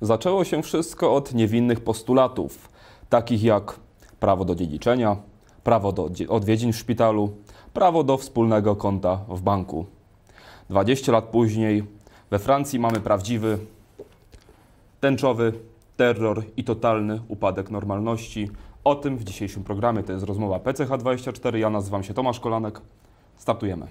Zaczęło się wszystko od niewinnych postulatów, takich jak prawo do dziedziczenia, prawo do odwiedzin w szpitalu, prawo do wspólnego konta w banku. 20 lat później we Francji mamy prawdziwy, tęczowy terror i totalny upadek normalności. O tym w dzisiejszym programie. To jest rozmowa PCH24. Ja nazywam się Tomasz Kolanek. Startujemy.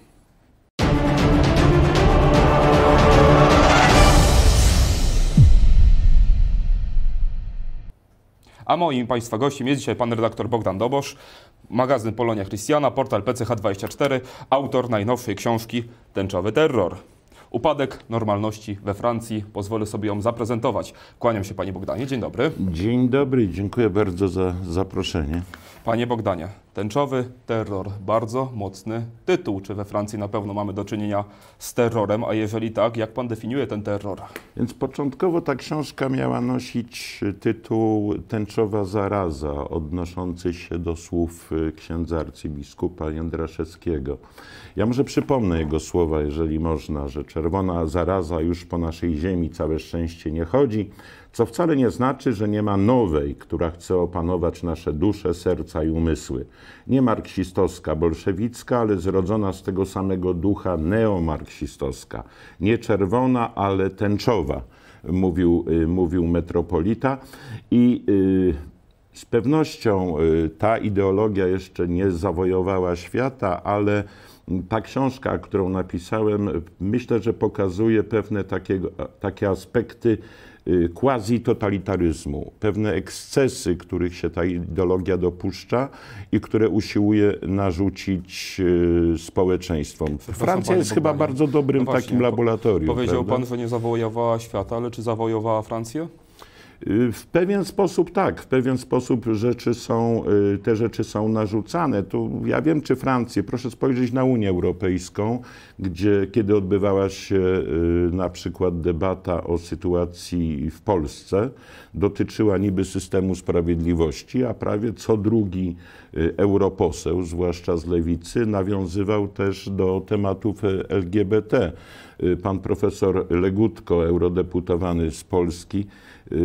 A moim Państwa gościem jest dzisiaj pan redaktor Bogdan Dobosz, magazyn Polonia Christiana, portal PCH24, autor najnowszej książki Tęczowy Terror. Upadek normalności we Francji. Pozwolę sobie ją zaprezentować. Kłaniam się Panie Bogdanie. Dzień dobry. Dzień dobry. Dziękuję bardzo za zaproszenie. Panie Bogdanie, tęczowy terror, bardzo mocny tytuł. Czy we Francji na pewno mamy do czynienia z terrorem? A jeżeli tak, jak pan definiuje ten terror? Więc początkowo ta książka miała nosić tytuł Tęczowa zaraza, odnoszący się do słów y, księdza arcybiskupa Jędraszewskiego. Ja może przypomnę jego słowa, jeżeli można, że czerwona zaraza już po naszej ziemi całe szczęście nie chodzi. Co wcale nie znaczy, że nie ma nowej, która chce opanować nasze dusze, serca i umysły. Nie marksistowska, bolszewicka, ale zrodzona z tego samego ducha neomarksistowska. Nie czerwona, ale tęczowa, mówił, y, mówił metropolita. I y, z pewnością y, ta ideologia jeszcze nie zawojowała świata, ale mm, ta książka, którą napisałem, myślę, że pokazuje pewne takie, takie aspekty Y, quasi-totalitaryzmu, pewne ekscesy, których się ta ideologia dopuszcza i które usiłuje narzucić y, społeczeństwom. Francja jest chyba bardzo dobrym no właśnie, takim laboratorium. Powiedział prawda? pan, że nie zawojowała świata, ale czy zawojowała Francję? Y, w pewien sposób tak, w pewien sposób rzeczy są, y, te rzeczy są narzucane. Tu ja wiem, czy Francję, proszę spojrzeć na Unię Europejską, gdzie kiedy odbywała się y, na przykład debata o sytuacji w Polsce, dotyczyła niby systemu sprawiedliwości, a prawie co drugi europoseł, zwłaszcza z lewicy, nawiązywał też do tematów LGBT. Y, pan profesor Legutko, eurodeputowany z Polski, y,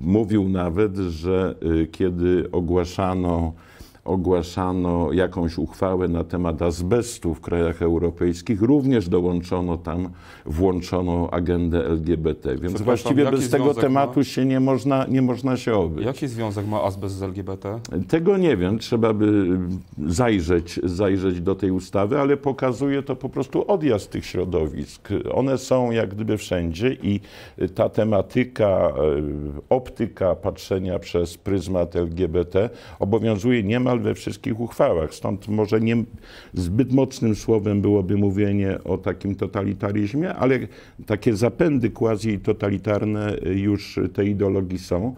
mówił nawet, że y, kiedy ogłaszano ogłaszano jakąś uchwałę na temat azbestu w krajach europejskich, również dołączono tam, włączono agendę LGBT. Więc właściwie bez tego tematu ma? się nie można, nie można się obyć. Jaki związek ma azbest z LGBT? Tego nie wiem, trzeba by zajrzeć, zajrzeć do tej ustawy, ale pokazuje to po prostu odjazd tych środowisk. One są jak gdyby wszędzie i ta tematyka, e, optyka patrzenia przez pryzmat LGBT obowiązuje niemal niemal we wszystkich uchwałach. Stąd może nie zbyt mocnym słowem byłoby mówienie o takim totalitaryzmie, ale takie zapędy quasi-totalitarne y, już tej ideologii są.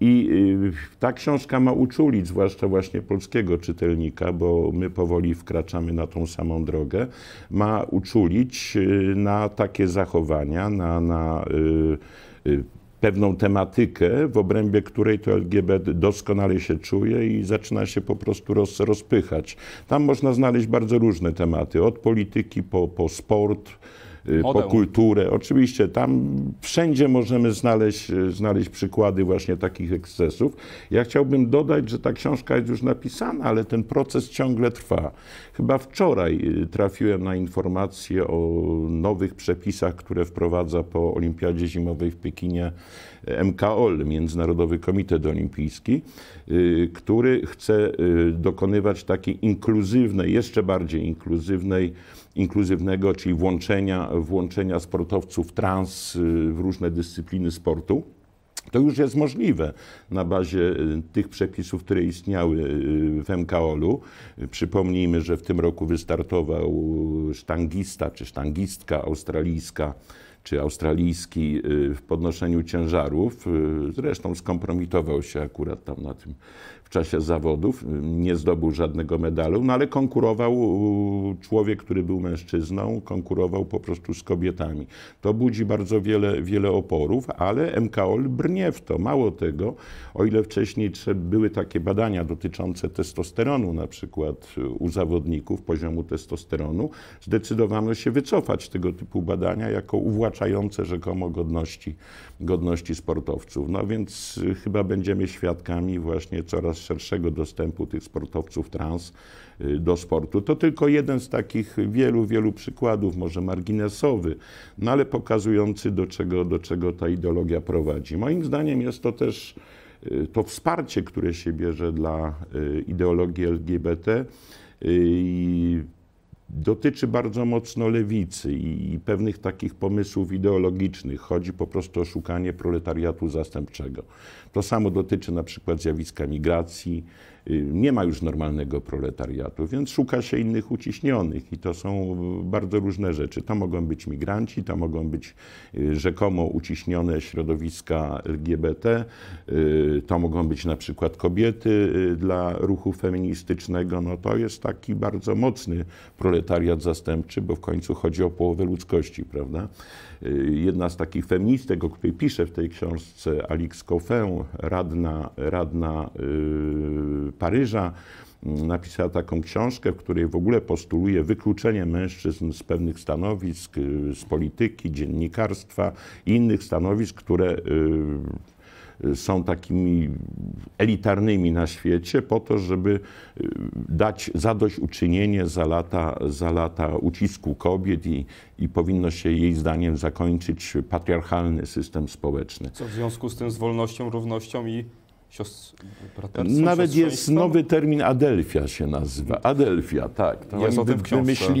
I y, ta książka ma uczulić, zwłaszcza właśnie polskiego czytelnika, bo my powoli wkraczamy na tą samą drogę, ma uczulić y, na takie zachowania, na, na pewną tematykę, w obrębie której to LGBT doskonale się czuje i zaczyna się po prostu roz, rozpychać. Tam można znaleźć bardzo różne tematy, od polityki po, po sport, Y, Model. po kulturę. Oczywiście tam wszędzie możemy znaleźć, y, znaleźć przykłady właśnie takich ekscesów. Ja chciałbym dodać, że ta książka jest już napisana, ale ten proces ciągle trwa. Chyba wczoraj y, trafiłem na informację o nowych przepisach, które wprowadza po Olimpiadzie Zimowej w Pekinie MKOL, Międzynarodowy Komitet Olimpijski, który chce dokonywać takiej inkluzywnej, jeszcze bardziej inkluzywnej inkluzywnego, czyli włączenia, włączenia sportowców trans y, w różne dyscypliny sportu. To już jest możliwe na bazie y, tych przepisów, które istniały y, w MKOL-u. Przypomnijmy, że w tym roku wystartował sztangista czy sztangistka australijska czy australijski w podnoszeniu ciężarów. Zresztą skompromitował się akurat tam na tym, w czasie zawodów, nie zdobył żadnego medalu, no ale konkurował człowiek, który był mężczyzną, konkurował po prostu z kobietami. To budzi bardzo wiele, wiele oporów, ale MKOL brnie w to. Mało tego, o ile wcześniej były takie badania dotyczące testosteronu, na przykład u zawodników, poziomu testosteronu, zdecydowano się wycofać tego typu badania jako uwłaczające rzekomo godności, godności sportowców. No więc y, chyba będziemy świadkami właśnie coraz coraz szerszego dostępu tych sportowców trans y, do sportu. To tylko jeden z takich wielu, wielu przykładów, może marginesowy, no ale pokazujący do czego, do czego ta ideologia prowadzi. Moim zdaniem jest to też y, to wsparcie, które się bierze dla y, ideologii LGBT. I dotyczy bardzo mocno lewicy i, i, pewnych takich pomysłów ideologicznych. Chodzi po prostu o szukanie proletariatu zastępczego. To samo dotyczy na przykład zjawiska migracji, Y, nie ma już normalnego proletariatu, więc szuka się innych uciśnionych i to są bardzo różne rzeczy. To mogą być migranci, to mogą być y, rzekomo uciśnione środowiska LGBT, y, to mogą być na przykład kobiety dla ruchu feministycznego. No to jest taki bardzo mocny proletariat zastępczy, bo w końcu chodzi o połowę ludzkości, prawda? Jedna z takich feministek, o której piszę w tej książce, Alix Coffin, radna, radna Paryża mm, napisała taką książkę, w której w ogóle postuluje wykluczenie mężczyzn z pewnych stanowisk, y, z polityki, dziennikarstwa i innych stanowisk, które y, są takimi elitarnymi na świecie, po to, żeby y, dać zadośćuczynienie za lata, za lata ucisku kobiet i, i powinno się jej zdaniem zakończyć patriarchalny system społeczny. Co w związku z tym z wolnością, równością i siostr, Nawet jest nowy termin Adelfia się nazywa. Adelfia, tak. To jest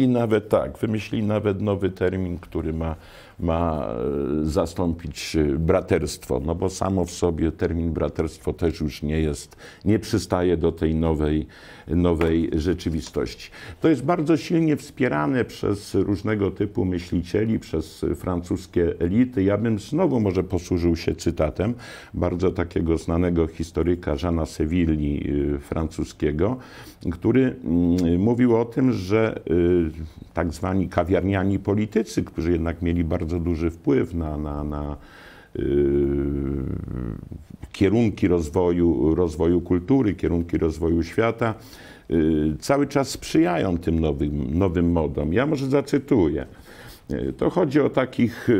nawet tak, wymyślili nawet nowy termin, który ma, ma e, zastąpić e, braterstwo, no bo samo w sobie termin braterstwo też już nie jest, nie przystaje do tej nowej, nowej rzeczywistości. To jest bardzo silnie wspierane przez różnego typu myślicieli, przez francuskie elity. Ja bym znowu może posłużył się cytatem bardzo takiego znanego historyka, historyka Jeana Sewilli, y, francuskiego, który mm, mówił o tym, że y, tak zwani kawiarniani politycy, którzy jednak mieli bardzo duży wpływ na, na, na y, kierunki rozwoju, rozwoju kultury, kierunki rozwoju świata, cały czas sprzyjają tym nowym, nowym modom. Ja może zacytuję. To chodzi o takich y,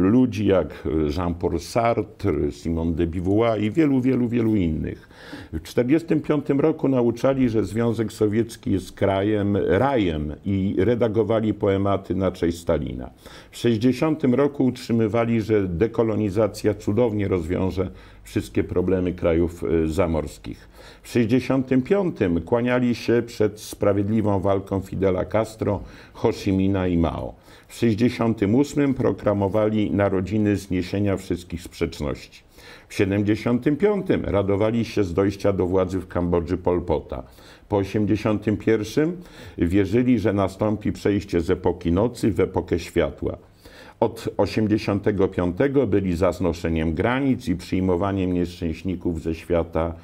ludzi jak Jean-Paul Sartre, Simone de Beauvoir i wielu, wielu, wielu innych. W 1945 roku nauczali, że Związek Sowiecki jest krajem, rajem i redagowali poematy na cześć Stalina. W 1960 roku utrzymywali, że dekolonizacja cudownie rozwiąże wszystkie problemy krajów y, zamorskich. W 1965 kłaniali się przed sprawiedliwą walką Fidela Castro, Ho Chi Mina i Mao. W 68 proklamowali narodziny zniesienia wszystkich sprzeczności. W 75 radowali się z dojścia do władzy w Kambodży Polpota. Po 81 wierzyli, że nastąpi przejście z epoki nocy w epokę światła. Od 85 byli za znoszeniem granic i przyjmowaniem nieszczęśników ze świata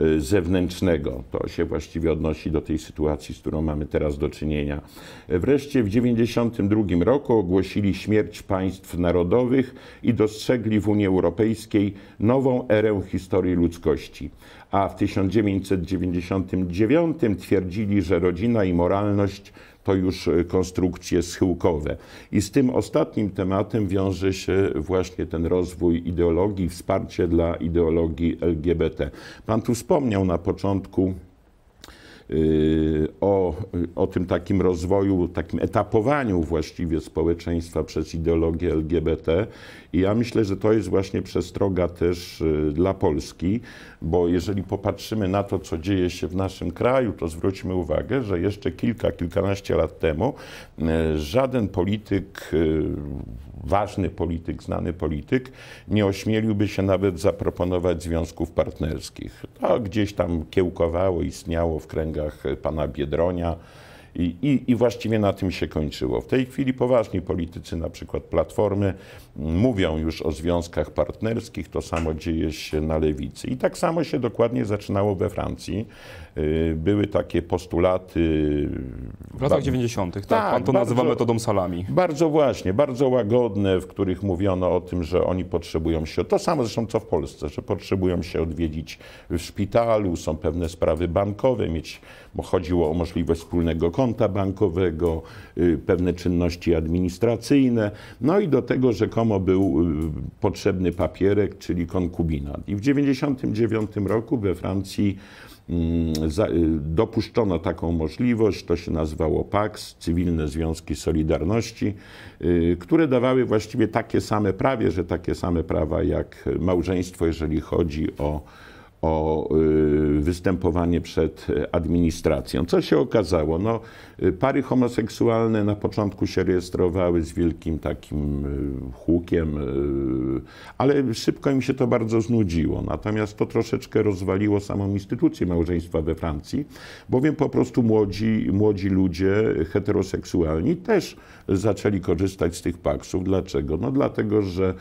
Y, zewnętrznego. To się właściwie odnosi do tej sytuacji, z którą mamy teraz do czynienia. Wreszcie w 1992 roku ogłosili śmierć państw narodowych i dostrzegli w Unii Europejskiej nową erę historii ludzkości. A w 1999 twierdzili, że rodzina i moralność to już e, konstrukcje schyłkowe. I z tym ostatnim tematem wiąże się właśnie ten rozwój ideologii, wsparcie dla ideologii LGBT. Pan tu wspomniał na początku y, o, o tym takim rozwoju, takim etapowaniu właściwie społeczeństwa przez ideologię LGBT i ja myślę, że to jest właśnie przestroga też y, dla Polski, bo jeżeli popatrzymy na to, co dzieje się w naszym kraju, to zwróćmy uwagę, że jeszcze kilka, kilkanaście lat temu y, żaden polityk, y, ważny polityk, znany polityk, nie ośmieliłby się nawet zaproponować związków partnerskich. To gdzieś tam kiełkowało, istniało w kręgach pana Biedronia. I, i, I, właściwie na tym się kończyło. W tej chwili poważni politycy, na przykład Platformy, mówią już o związkach partnerskich, to samo dzieje się na lewicy. I tak samo się dokładnie zaczynało we Francji. Y, były takie postulaty. Y, w latach 90., tak? tak pan to bardzo, nazywa metodą salami. Bardzo właśnie, bardzo łagodne, w których mówiono o tym, że oni potrzebują się. To samo zresztą co w Polsce, że potrzebują się odwiedzić w szpitalu, są pewne sprawy bankowe, mieć, bo chodziło o możliwość wspólnego konta bankowego, y, pewne czynności administracyjne. No i do tego rzekomo rzekomo był y, potrzebny papierek, czyli konkubinat. I w 1999 roku we Francji mm, y, dopuszczono taką możliwość, to się nazywało PAX, Cywilne Związki Solidarności, y, które dawały właściwie takie same prawie, że takie same prawa jak małżeństwo, jeżeli chodzi o o y, występowanie przed administracją. Co się okazało? No, pary homoseksualne na początku się rejestrowały z wielkim takim y, hukiem, y, ale szybko im się to bardzo znudziło. Natomiast to troszeczkę rozwaliło samą instytucję małżeństwa we Francji, bowiem po prostu młodzi, młodzi ludzie heteroseksualni też zaczęli korzystać z tych paksów. Dlaczego? No dlatego, że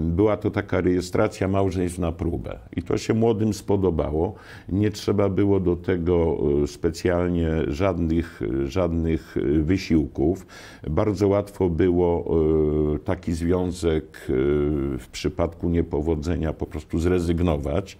była to taka rejestracja małżeństw na próbę i to się młodym spodobało. Nie trzeba było do tego y, specjalnie żadnych, y, żadnych y, wysiłków. Bardzo łatwo było taki związek w przypadku niepowodzenia po prostu zrezygnować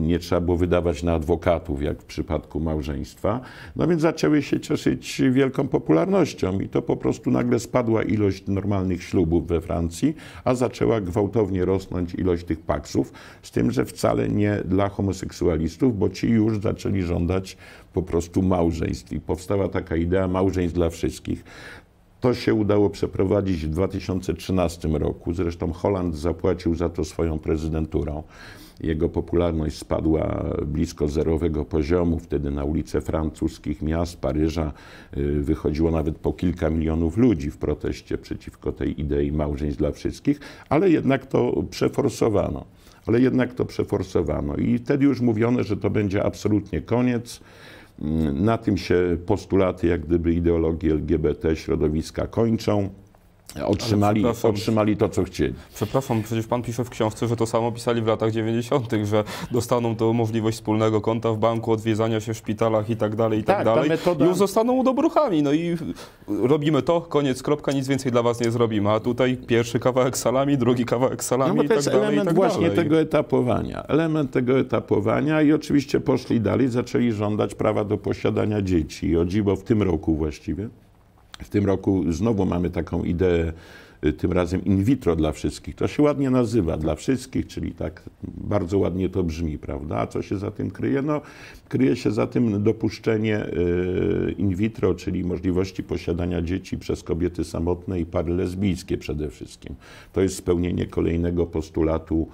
nie trzeba było wydawać na adwokatów, jak w przypadku małżeństwa. No więc zaczęły się cieszyć wielką popularnością i to po prostu nagle spadła ilość normalnych ślubów we Francji, a zaczęła gwałtownie rosnąć ilość tych paksów, z tym, że wcale nie dla homoseksualistów, bo ci już zaczęli żądać po prostu małżeństw i powstała taka idea małżeństw dla wszystkich. To się udało przeprowadzić w 2013 roku. Zresztą Holand zapłacił za to swoją prezydenturą. Jego popularność spadła blisko zerowego poziomu. Wtedy na ulice francuskich miast, Paryża y, wychodziło nawet po kilka milionów ludzi w proteście przeciwko tej idei małżeństw dla wszystkich, ale jednak to przeforsowano. Ale jednak to przeforsowano. I wtedy już mówiono, że to będzie absolutnie koniec. Na tym się postulaty, jak gdyby ideologii LGBT środowiska kończą. Otrzymali, otrzymali to, co chcieli. Przepraszam, przecież pan pisze w książce, że to samo pisali w latach 90., że dostaną to możliwość wspólnego konta w banku, odwiedzania się w szpitalach i tak dalej, i tak, tak dalej. Metoda... Już zostaną dobruchami. No i robimy to, koniec, kropka, nic więcej dla was nie zrobimy. A tutaj pierwszy kawałek salami, drugi kawałek salami no, i tak dalej. To jest element tak właśnie dalej. tego etapowania. Element tego etapowania i oczywiście poszli dalej, zaczęli żądać prawa do posiadania dzieci. I o dziwo w tym roku właściwie. W tym roku znowu mamy taką ideę, y, tym razem in vitro dla wszystkich. To się ładnie nazywa dla wszystkich, czyli tak bardzo ładnie to brzmi, prawda? A co się za tym kryje? No, kryje się za tym dopuszczenie y, in vitro, czyli możliwości posiadania dzieci przez kobiety samotne i pary lesbijskie przede wszystkim. To jest spełnienie kolejnego postulatu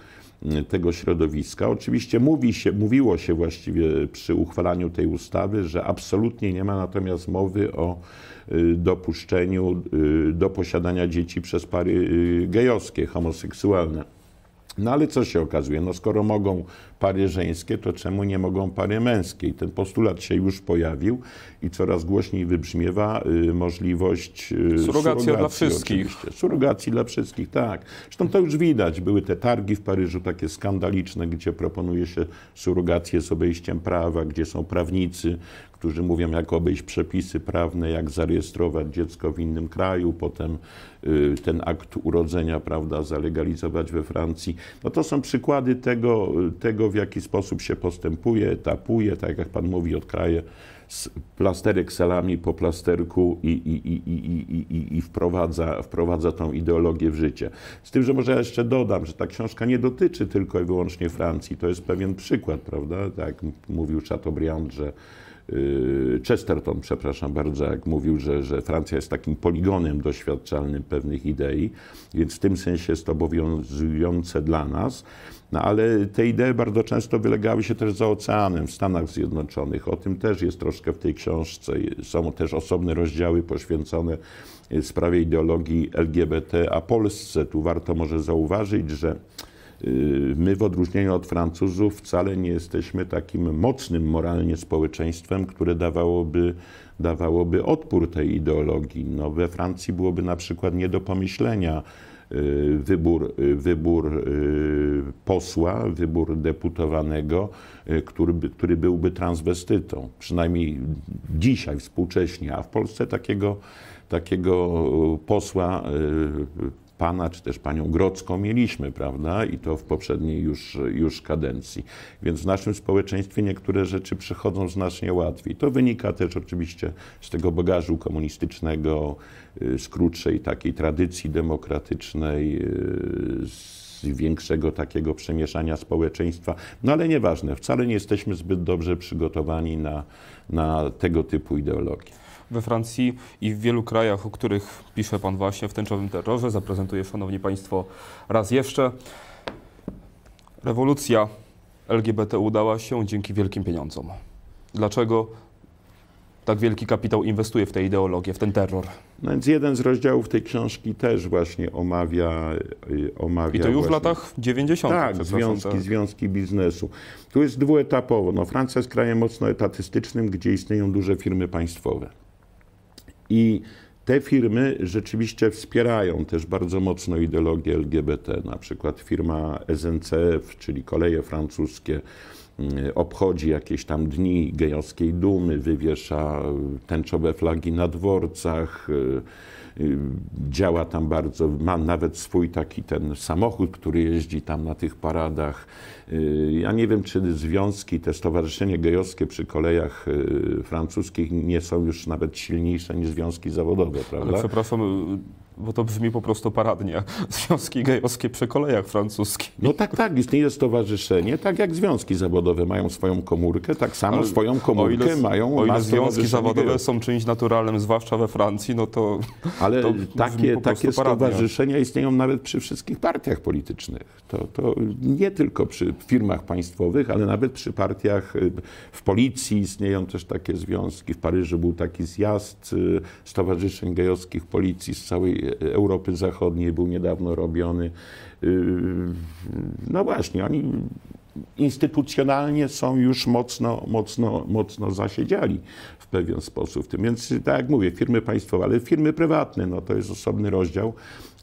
tego środowiska. Oczywiście mówi się, mówiło się właściwie przy uchwalaniu tej ustawy, że absolutnie nie ma natomiast mowy o y, dopuszczeniu y, do posiadania dzieci przez pary y, gejowskie, homoseksualne. No ale co się okazuje? No skoro mogą pary żeńskie, to czemu nie mogą pary męskiej? Ten postulat się już pojawił i coraz głośniej wybrzmiewa y, możliwość y, surrogacji dla wszystkich. Surrogacji dla wszystkich, tak. Zresztą to już widać. Były te targi w Paryżu takie skandaliczne, gdzie proponuje się surrogację z obejściem prawa, gdzie są prawnicy, którzy mówią, jak obejść przepisy prawne, jak zarejestrować dziecko w innym kraju, potem y, ten akt urodzenia, prawda, zalegalizować we Francji. No to są przykłady tego, tego w jaki sposób się postępuje, etapuje, tak jak Pan mówi, odkraje plasterek salami po plasterku i, i, i, i, i, i, wprowadza, wprowadza tą ideologię w życie. Z tym, że może ja jeszcze dodam, że ta książka nie dotyczy tylko i wyłącznie Francji. To jest pewien przykład, prawda? Tak mówił Chateaubriand, że yy, Chesterton, przepraszam bardzo, jak mówił, że, że Francja jest takim poligonem doświadczalnym pewnych idei, więc w tym sensie jest obowiązujące dla nas. No ale te idee bardzo często wylegały się też za oceanem w Stanach Zjednoczonych. O tym też jest troszkę w tej książce. Są też osobne rozdziały poświęcone e, sprawie ideologii LGBT, a Polsce tu warto może zauważyć, że e, my w odróżnieniu od Francuzów wcale nie jesteśmy takim mocnym moralnie społeczeństwem, które dawałoby, dawałoby odpór tej ideologii. No, we Francji byłoby na przykład nie do pomyślenia Y, wybór, y, wybór y, posła, wybór deputowanego, który, który byłby transwestytą, przynajmniej dzisiaj, współcześnie, a w Polsce takiego, takiego posła pana czy też panią Grodzką mieliśmy, prawda? I to w poprzedniej już, już kadencji. Więc w naszym społeczeństwie niektóre rzeczy przychodzą znacznie łatwiej. To wynika też oczywiście z tego bagażu komunistycznego, y, z krótszej takiej tradycji demokratycznej, y, z większego takiego przemieszania społeczeństwa. No ale nieważne, wcale nie jesteśmy zbyt dobrze przygotowani na, na tego typu ideologię we Francji i w wielu krajach, o których pisze Pan właśnie w tęczowym terrorze. Zaprezentuję Szanowni Państwo raz jeszcze. Rewolucja LGBT udała się dzięki wielkim pieniądzom. Dlaczego tak wielki kapitał inwestuje w tę ideologię, w ten terror? No więc jeden z rozdziałów tej książki też właśnie omawia. Y, omawia I to już właśnie... w latach 90. Tak, związki, tak. związki biznesu. Tu jest dwuetapowo. No, Francja jest krajem mocno etatystycznym, gdzie istnieją duże firmy państwowe. I te firmy rzeczywiście wspierają też bardzo mocno ideologię LGBT, na przykład firma SNCF, czyli koleje francuskie, mm, obchodzi jakieś tam dni gejowskiej dumy, wywiesza tęczowe flagi na dworcach. Y, Y, działa tam bardzo, ma nawet swój taki ten samochód, który jeździ tam na tych paradach. Y, ja nie wiem, czy związki, te stowarzyszenie gejowskie przy kolejach y, francuskich nie są już nawet silniejsze niż związki zawodowe, prawda? Ale przepraszam, bo to brzmi po prostu paradnie. Związki gejowskie przy kolejach francuskich. No tak, tak, istnieje stowarzyszenie, tak jak związki zawodowe mają swoją komórkę, tak samo Ale swoją komórkę o ile, mają O ile związki zawodowe gejowskie. są czymś naturalnym, zwłaszcza we Francji, no to Ale to takie, takie stowarzyszenia istnieją nawet przy wszystkich partiach politycznych. To, to nie tylko przy firmach państwowych, ale nawet przy partiach y, w policji istnieją też takie związki. W Paryżu był taki zjazd y, stowarzyszeń gejowskich policji z całej Europy Zachodniej był niedawno robiony. Y, y, no właśnie, oni instytucjonalnie są już mocno, mocno, mocno zasiedziali pewien sposób w tym. Więc tak jak mówię, firmy państwowe, ale firmy prywatne, no to jest osobny rozdział,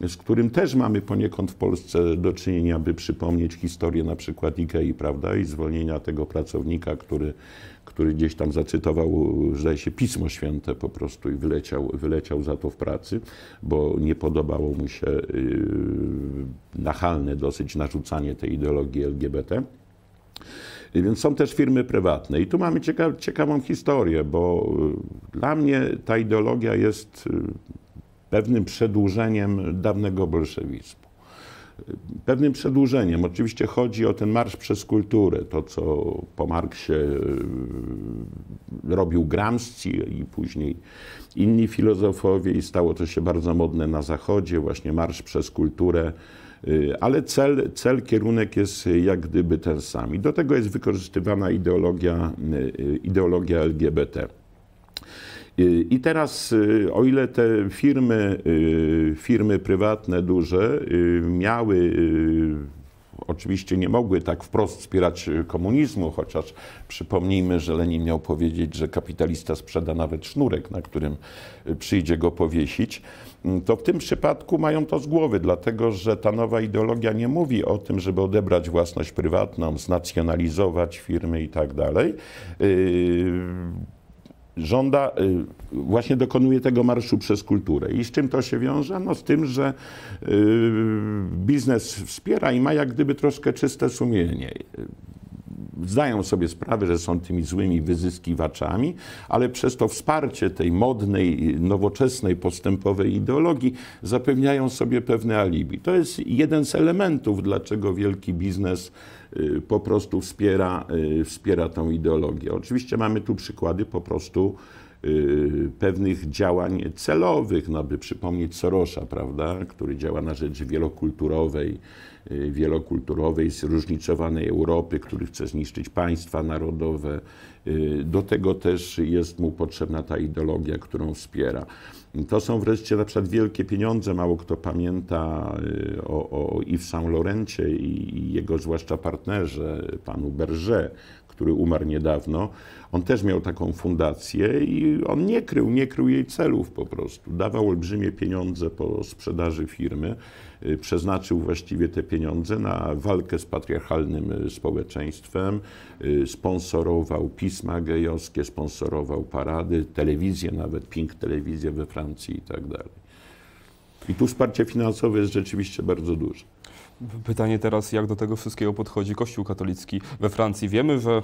z którym też mamy poniekąd w Polsce do czynienia, by przypomnieć historię na przykład IKEA, prawda, i zwolnienia tego pracownika, który, który gdzieś tam zacytował, zdaje się, Pismo Święte po prostu i wyleciał, wyleciał za to w pracy, bo nie podobało mu się yy, nachalne dosyć narzucanie tej ideologii LGBT. Więc są też firmy prywatne. I tu mamy cieka ciekawą historię, bo y, dla mnie ta ideologia jest y, pewnym przedłużeniem dawnego bolszewizmu. Y, pewnym przedłużeniem. Oczywiście chodzi o ten marsz przez kulturę, to co po Marksie robił Gramsci i później inni filozofowie, i stało to się bardzo modne na Zachodzie, właśnie marsz przez kulturę Y, ale cel, cel, kierunek jest jak gdyby ten sam. I do tego jest wykorzystywana ideologia, y, y, ideologia LGBT. I teraz, o ile te firmy, firmy prywatne duże miały oczywiście nie mogły tak wprost wspierać y, komunizmu, chociaż przypomnijmy, że Lenin miał powiedzieć, że kapitalista sprzeda nawet sznurek, na którym y, przyjdzie go powiesić, mm, to w tym przypadku mają to z głowy, dlatego że ta nowa ideologia nie mówi o tym, żeby odebrać własność prywatną, znacjonalizować firmy i tak dalej. Y, żąda, y, właśnie dokonuje tego marszu przez kulturę. I z czym to się wiąże? No z tym, że y, biznes wspiera i ma jak gdyby troszkę czyste sumienie zdają sobie sprawę, że są tymi złymi wyzyskiwaczami, ale przez to wsparcie tej modnej, nowoczesnej, postępowej ideologii zapewniają sobie pewne alibi. To jest jeden z elementów, dlaczego wielki biznes Y, po prostu wspiera, y, wspiera tą ideologię. Oczywiście mamy tu przykłady po prostu Y, pewnych działań celowych, no by przypomnieć Sorosza, prawda, który działa na rzecz wielokulturowej, y, wielokulturowej, zróżnicowanej Europy, który chce zniszczyć państwa narodowe. Y, do tego też jest mu potrzebna ta ideologia, którą wspiera. To są wreszcie na przykład wielkie pieniądze, mało kto pamięta o, o Yves Saint Laurencie i jego zwłaszcza partnerze, panu Berger, który umarł niedawno, on też miał taką fundację i on nie krył, nie krył jej celów po prostu. Dawał olbrzymie pieniądze po sprzedaży firmy, y, przeznaczył właściwie te pieniądze na walkę z patriarchalnym y, społeczeństwem, y, sponsorował pisma gejowskie, sponsorował parady, telewizję nawet, Pink telewizję we Francji i tak dalej. I tu wsparcie finansowe jest rzeczywiście bardzo duże. Pytanie teraz, jak do tego wszystkiego podchodzi Kościół katolicki we Francji. Wiemy, że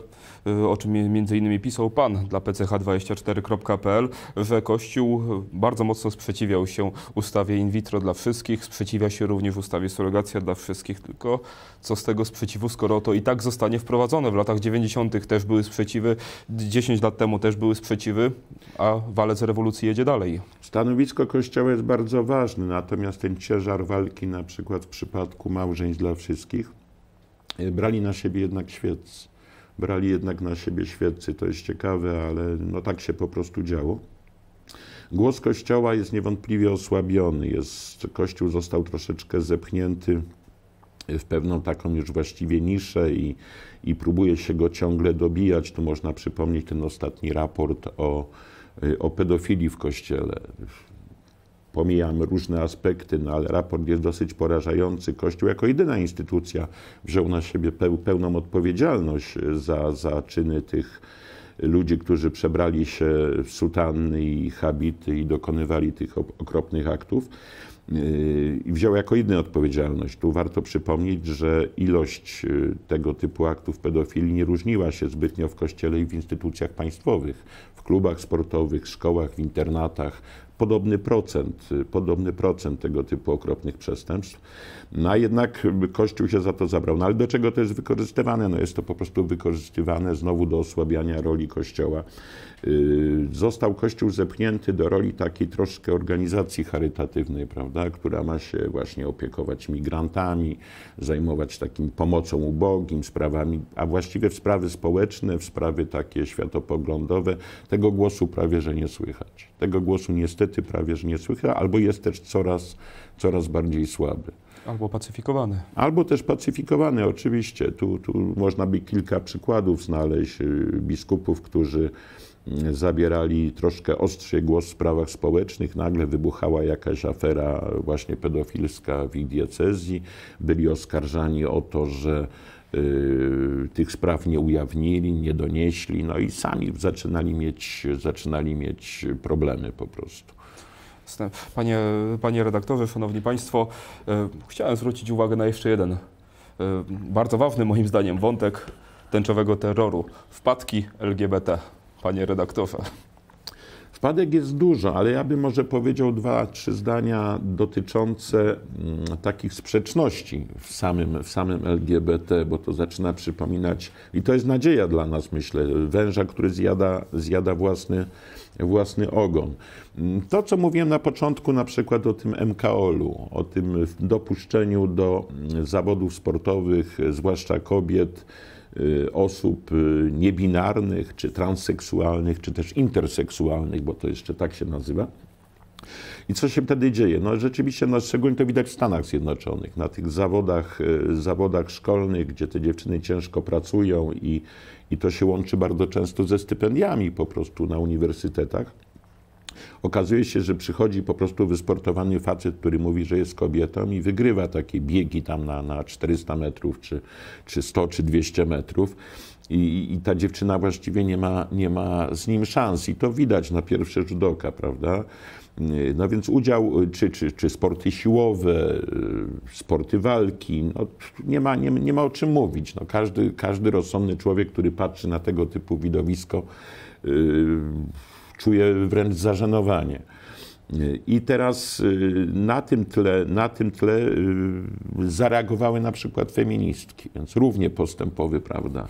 y, o czym między innymi pisał Pan dla pch24.pl, że Kościół bardzo mocno sprzeciwiał się ustawie in vitro dla wszystkich, sprzeciwia się również ustawie surrogacja dla wszystkich, tylko co z tego sprzeciwu, skoro to i tak zostanie wprowadzone. W latach 90. też były sprzeciwy, 10 lat temu też były sprzeciwy, a walec rewolucji jedzie dalej. Stanowisko Kościoła jest bardzo ważne, natomiast ten ciężar walki na przykład w przypadku małżeństw dla wszystkich, e, brali na siebie jednak świeccy. Brali jednak na siebie świeccy. To jest ciekawe, ale no tak się po prostu działo. Głos Kościoła jest niewątpliwie osłabiony. Jest, Kościół został troszeczkę zepchnięty w pewną taką już właściwie niszę i, i próbuje się go ciągle dobijać. Tu można przypomnieć ten ostatni raport o, e, o pedofilii w kościele pomijam różne aspekty, no ale raport jest dosyć porażający. Kościół jako jedyna instytucja wziął na siebie pełną odpowiedzialność za, za czyny tych ludzi, którzy przebrali się w sutanny i habity i dokonywali tych okropnych aktów yy, i wziął jako jedyna odpowiedzialność. Tu warto przypomnieć, że ilość yy, tego typu aktów pedofilii nie różniła się zbytnio w kościele i w instytucjach państwowych, w klubach sportowych, szkołach, w internatach, podobny procent, y, podobny procent tego typu okropnych przestępstw. No a jednak y, Kościół się za to zabrał. No ale do czego to jest wykorzystywane? No jest to po prostu wykorzystywane znowu do osłabiania roli Kościoła. Y, został Kościół zepchnięty do roli takiej troszkę organizacji charytatywnej, prawda, która ma się właśnie opiekować migrantami, zajmować takim pomocą ubogim, sprawami, a właściwie w sprawy społeczne, w sprawy takie światopoglądowe. Tego głosu prawie, że nie słychać. Tego głosu niestety niestety prawie że nie słychać, albo jest też coraz, coraz bardziej słaby. Albo pacyfikowany. Albo też pacyfikowany, oczywiście. Tu, tu można by kilka przykładów znaleźć y, biskupów, którzy mm, zabierali troszkę ostrzej głos w sprawach społecznych. Nagle wybuchała jakaś afera właśnie pedofilska w ich diecezji. Byli oskarżani o to, że Y, tych spraw nie ujawnili, nie donieśli, no i sami zaczynali mieć, zaczynali mieć problemy po prostu. Panie, panie redaktorze, szanowni państwo, y, chciałem zwrócić uwagę na jeszcze jeden y, bardzo ważny moim zdaniem wątek tęczowego terroru, wpadki LGBT, panie redaktorze. Wpadek jest dużo, ale ja bym może powiedział dwa, trzy zdania dotyczące mm, takich sprzeczności w samym, w samym LGBT, bo to zaczyna przypominać, i to jest nadzieja dla nas, myślę, węża, który zjada, zjada własny, własny ogon. To, co mówiłem na początku, na przykład o tym MKOL-u, o tym dopuszczeniu do mm, zawodów sportowych, zwłaszcza kobiet, Y, osób y, niebinarnych, czy transseksualnych, czy też interseksualnych, bo to jeszcze tak się nazywa. I co się wtedy dzieje? No rzeczywiście, no, szczególnie to widać w Stanach Zjednoczonych, na tych zawodach, y, zawodach szkolnych, gdzie te dziewczyny ciężko pracują i, i to się łączy bardzo często ze stypendiami po prostu na uniwersytetach Okazuje się, że przychodzi po prostu wysportowany facet, który mówi, że jest kobietą i wygrywa takie biegi tam na, na 400 metrów, czy, czy 100, czy 200 metrów. I, I, ta dziewczyna właściwie nie ma, nie ma z nim szans, i to widać na pierwszy rzut oka, prawda? No więc udział, czy, czy, czy sporty siłowe, y, sporty walki, no nie, ma, nie, nie ma o czym mówić. No każdy, każdy rozsądny człowiek, który patrzy na tego typu widowisko, yy, czuję wręcz zażenowanie. I teraz y, na tym tle, na tym tle y, zareagowały na przykład feministki, więc równie postępowy, prawda?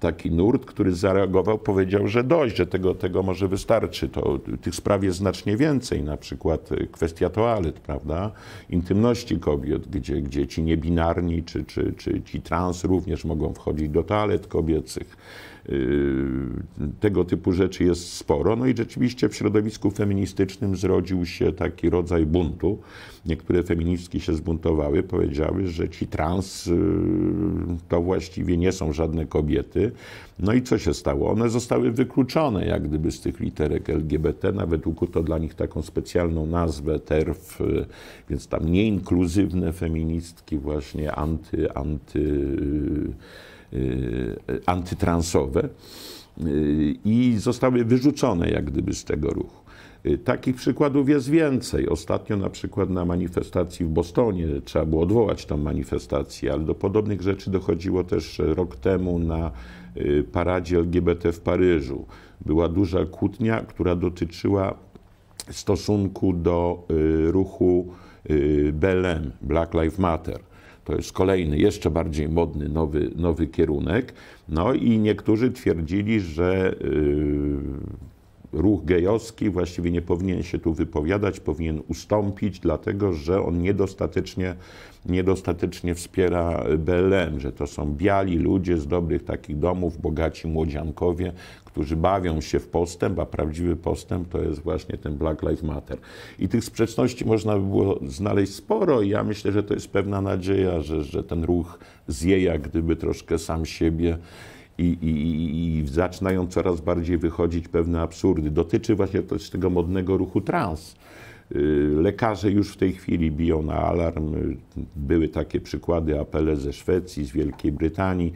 Taki nurt, który zareagował, powiedział, że dość, że tego, tego może wystarczy. To, tych spraw jest znacznie więcej, na przykład y, kwestia toalet, prawda? Intymności kobiet, gdzie, gdzie ci niebinarni czy, czy, czy ci trans również mogą wchodzić do toalet kobiecych Y, tego typu rzeczy jest sporo. No i rzeczywiście w środowisku feministycznym zrodził się taki rodzaj buntu. Niektóre feministki się zbuntowały, powiedziały, że ci trans y, to właściwie nie są żadne kobiety. No i co się stało? One zostały wykluczone jak gdyby z tych literek LGBT, nawet ukuto dla nich taką specjalną nazwę TERF, y, więc tam nieinkluzywne feministki, właśnie anty, anty Y, antytransowe y, i zostały wyrzucone jak gdyby z tego ruchu. Y, takich przykładów jest więcej. Ostatnio na przykład na manifestacji w Bostonie trzeba było odwołać tam manifestację, ale do podobnych rzeczy dochodziło też rok temu na paradzie LGBT w Paryżu. Była duża kłótnia, która dotyczyła stosunku do ruchu BLM, Black Lives Matter to jest kolejny, jeszcze bardziej modny, nowy, nowy kierunek. No i niektórzy twierdzili, że yy, ruch gejowski właściwie nie powinien się tu wypowiadać, powinien ustąpić, dlatego że on niedostatecznie, niedostatecznie wspiera y, BLM, że to są biali ludzie z dobrych takich domów, bogaci młodziankowie, którzy bawią się w postęp, a prawdziwy postęp to jest właśnie ten Black Lives Matter. I tych sprzeczności można by było znaleźć sporo i ja myślę, że to jest pewna nadzieja, że, że ten ruch zje jak gdyby troszkę sam siebie i, i, i, zaczynają coraz bardziej wychodzić pewne absurdy. Dotyczy właśnie też tego modnego ruchu trans, Y, lekarze już w tej chwili biją na alarm. Były takie przykłady, apele ze Szwecji, z Wielkiej Brytanii,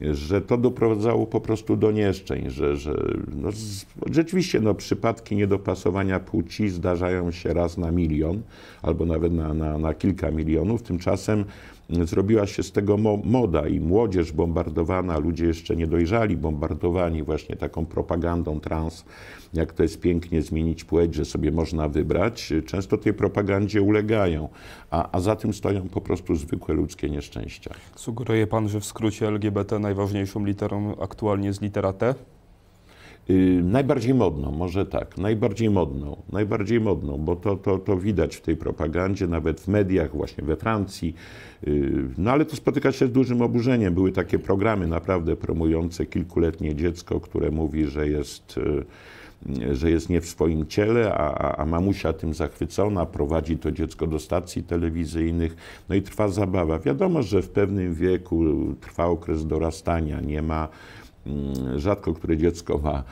że to doprowadzało po prostu do nieszczeń, że, że no, rzeczywiście no, przypadki niedopasowania płci zdarzają się raz na milion albo nawet na, na, na kilka milionów. Tymczasem zrobiła się z tego moda i młodzież bombardowana, ludzie jeszcze nie dojrzali, bombardowani właśnie taką propagandą trans, jak to jest pięknie zmienić płeć, że sobie można wybrać, często tej propagandzie ulegają, a, a za tym stoją po prostu zwykłe ludzkie nieszczęścia. Sugeruje pan, że w skrócie LGBT najważniejszą literą aktualnie jest litera T? Y, najbardziej modną, może tak, najbardziej modną, najbardziej modną, bo to, to, to widać w tej propagandzie, nawet w mediach, właśnie we Francji. Y, no ale to spotyka się z dużym oburzeniem. Były takie programy naprawdę promujące kilkuletnie dziecko, które mówi, że jest. Y, że jest nie w swoim ciele, a, a mamusia tym zachwycona, prowadzi to dziecko do stacji telewizyjnych, no i trwa zabawa. Wiadomo, że w pewnym wieku trwa okres dorastania, nie ma Mm, rzadko które dziecko ma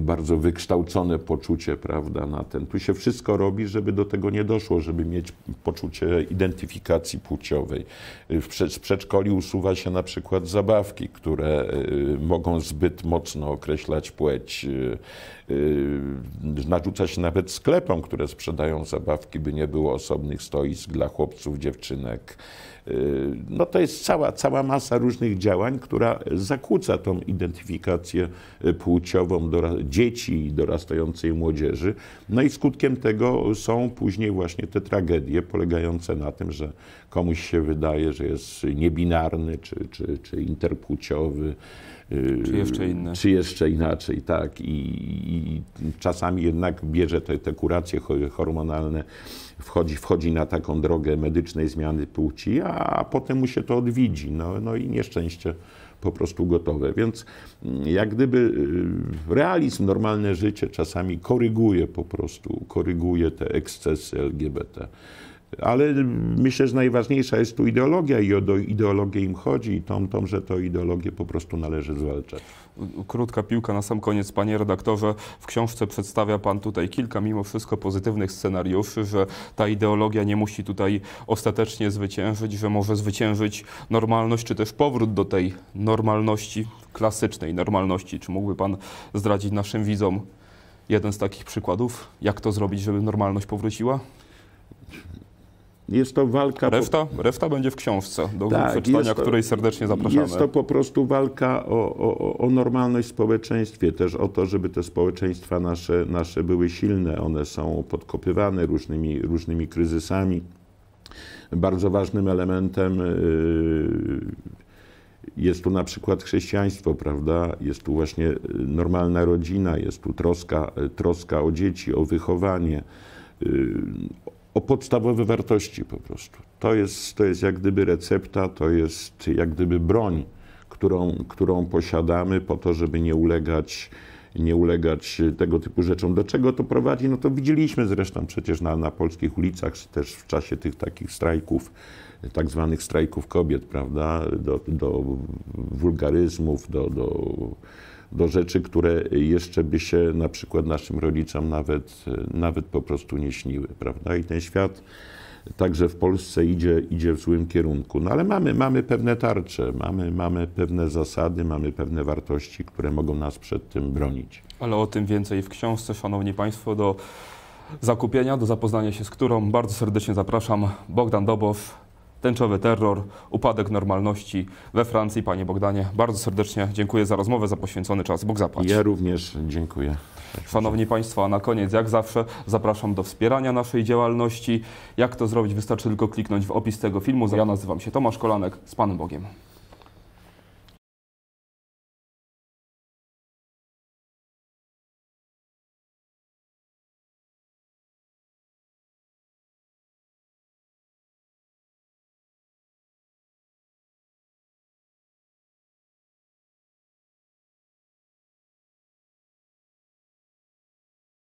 bardzo wykształcone poczucie, prawda, na ten. Tu się wszystko robi, żeby do tego nie doszło, żeby mieć poczucie identyfikacji płciowej. W przedszkoli usuwa się na przykład zabawki, które y, mogą zbyt mocno określać płeć. Y, y, narzuca się nawet sklepom, które sprzedają zabawki, by nie było osobnych stoisk dla chłopców, dziewczynek no to jest cała, cała masa różnych działań, która zakłóca tą identyfikację e, płciową do, dzieci i dorastającej młodzieży. No i skutkiem tego są później właśnie te tragedie polegające na tym, że komuś się wydaje, że jest niebinarny, czy, czy, czy interpłciowy. Yy, czy jeszcze inne, Czy jeszcze inaczej, tak. I, i czasami jednak bierze te, te kuracje hormonalne, wchodzi, wchodzi na taką drogę medycznej zmiany płci, a potem mu się to odwidzi. No, no i nieszczęście po prostu gotowe. Więc mm, jak gdyby y, realizm, normalne życie czasami koryguje po prostu, koryguje te ekscesy LGBT. Ale myślę, że najważniejsza jest tu ideologia i o ideologię im chodzi i tą, tą, że to ideologię po prostu należy zwalczać. Krótka piłka na sam koniec, panie redaktorze. W książce przedstawia pan tutaj kilka mimo wszystko pozytywnych scenariuszy, że ta ideologia nie musi tutaj ostatecznie zwyciężyć, że może zwyciężyć normalność, czy też powrót do tej normalności, klasycznej normalności. Czy mógłby pan zdradzić naszym widzom jeden z takich przykładów, jak to zrobić, żeby normalność powróciła? Jest to walka. Reszta, po... reszta będzie w książce, do tak, przeczytania to, której serdecznie zapraszamy. Jest to po prostu walka o, o, o normalność w społeczeństwie, też o to, żeby te społeczeństwa nasze, nasze były silne. One są podkopywane różnymi, różnymi kryzysami. Bardzo ważnym elementem. Y, jest tu na przykład chrześcijaństwo, prawda? Jest tu właśnie y, normalna rodzina, jest tu troska, y, troska o dzieci, o wychowanie, o podstawowe wartości po prostu. To jest, to jest jak gdyby recepta, to jest jak gdyby broń, którą, którą posiadamy po to, żeby nie ulegać nie ulegać tego typu rzeczom. Do czego to prowadzi? No to widzieliśmy zresztą przecież na, na polskich ulicach, też w czasie tych takich strajków, tak zwanych strajków kobiet, prawda, do, do wulgaryzmów, do, do do rzeczy, które jeszcze by się na przykład naszym rodzicom nawet, e, nawet po prostu nie śniły, prawda? I ten świat także w Polsce idzie, idzie w złym kierunku. No ale mamy, mamy pewne tarcze, mamy, mamy pewne zasady, mamy pewne wartości, które mogą nas przed tym bronić. Ale o tym więcej w książce, Szanowni Państwo, do zakupienia, do zapoznania się z którą bardzo serdecznie zapraszam. Bogdan Dobow, Tęczowy terror, upadek normalności we Francji. Panie Bogdanie, bardzo serdecznie dziękuję za rozmowę, za poświęcony czas. Bóg zapłać. Ja również dziękuję. Szanowni Państwo, a na koniec, jak zawsze, zapraszam do wspierania naszej działalności. Jak to zrobić? Wystarczy tylko kliknąć w opis tego filmu. Ja nazywam się Tomasz Kolanek. Z Panem Bogiem.